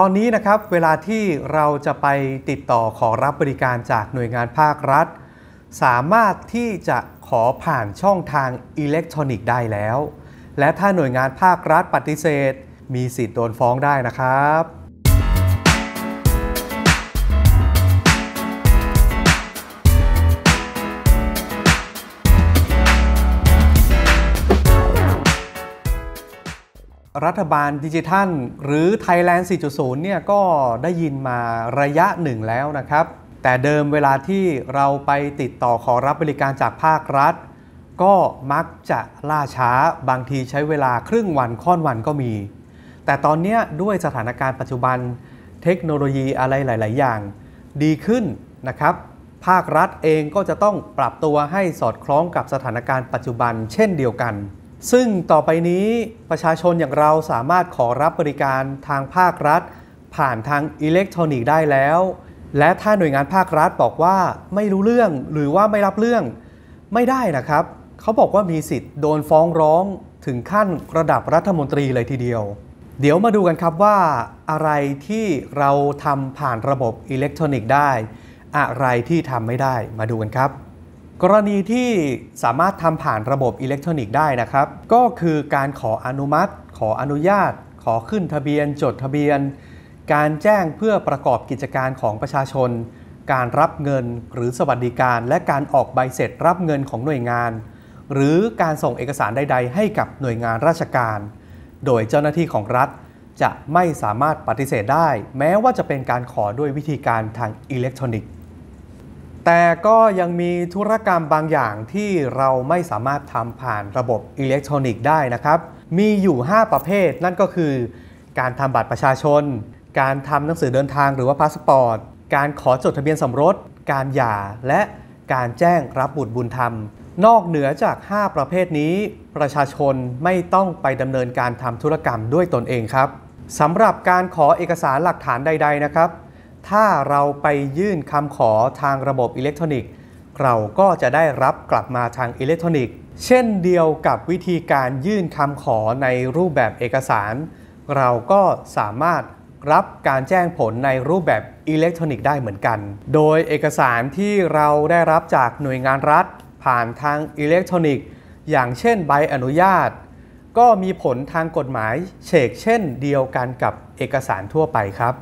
ตอนนี้นะครับเวลาที่เราจะไปติดต่อขอรับบริการจากหน่วยงานภาครัฐ สามารถที่จะขอผ่านช่องทางอิเล็กทรอนิกส์ได้แล้ว และถ้าหน่วยงานภาครัฐปฏิเสธ มีสิทธิ์โดนฟ้องได้นะครับรัฐบาลดิจิทัล หรือ Thailand 4.0 เนี่ยก็ได้ยินมาระยะหนึ่งแล้วนะครับ แต่เดิมเวลาที่เราไปติดต่อขอรับบริการจากภาครัฐก็มักจะล่าช้าบางทีใช้เวลาครึ่งวัน ค่อนวันก็มี แต่ตอนนี้ด้วยสถานการณ์ปัจจุบันเทคโนโลยีอะไรหลาย ๆ อย่าง ดีขึ้นนะครับภาครัฐเองก็จะต้องปรับตัวให้สอดคล้องกับสถานการณ์ปัจจุบัน เช่นเดียวกันซึ่งต่อไปนี้ประชาชนอย่างเราสามารถขอรับบริการทางภาครัฐ ผ่านทางอิเล็กทรอนิกส์ได้แล้ว และถ้าหน่วยงานภาครัฐบอกว่าไม่รู้เรื่องหรือว่าไม่รับเรื่องไม่ได้นะครับ เขาบอกว่ามีสิทธิ์โดนฟ้องร้องถึงขั้นระดับรัฐมนตรีเลยทีเดียว เดี๋ยวมาดูกันครับว่าอะไรที่เราทำผ่านระบบอิเล็กทรอนิกส์ได้ อะไรที่ทำไม่ได้มาดูกันครับกรณีที่สามารถทำผ่านระบบอิเล็กทรอนิกส์ได้นะครับ ก็คือการขออนุมัติ ขออนุญาต ขอขึ้นทะเบียน จดทะเบียน การแจ้งเพื่อประกอบกิจการของประชาชน การรับเงินหรือสวัสดิการ และการออกใบเสร็จรับเงินของหน่วยงาน หรือการส่งเอกสารใดๆให้กับหน่วยงานราชการ โดยเจ้าหน้าที่ของรัฐจะไม่สามารถปฏิเสธได้ แม้ว่าจะเป็นการขอด้วยวิธีการทางอิเล็กทรอนิกส์แต่ก็ยังมีธุรกรรมบางอย่างที่เราไม่สามารถทำผ่านระบบอิเล็กทรอนิกส์ได้นะครับ มีอยู่ 5 ประเภทนั่นก็คือการทำบัตรประชาชน การทำหนังสือเดินทางหรือว่าพาสปอร์ต การขอจดทะเบียนสมรส การหย่า และการแจ้งรับบุตรบุญธรรม นอกเหนือจาก 5 ประเภทนี้ ประชาชนไม่ต้องไปดำเนินการทำธุรกรรมด้วยตนเองครับสำหรับการขอเอกสารหลักฐานใดๆนะครับถ้าเราไปยื่นคำขอทางระบบอิเล็กทรอนิกส์ เราก็จะได้รับกลับมาทางอิเล็กทรอนิกส์ เช่นเดียวกับวิธีการยื่นคำขอในรูปแบบเอกสาร เราก็สามารถรับการแจ้งผลในรูปแบบอิเล็กทรอนิกส์ได้เหมือนกัน โดยเอกสารที่เราได้รับจากหน่วยงานรัฐ ผ่านทางอิเล็กทรอนิกส์ อย่างเช่นใบอนุญาต ก็มีผลทางกฎหมายเฉก เช่นเดียวกันกับเอกสารทั่วไปครับ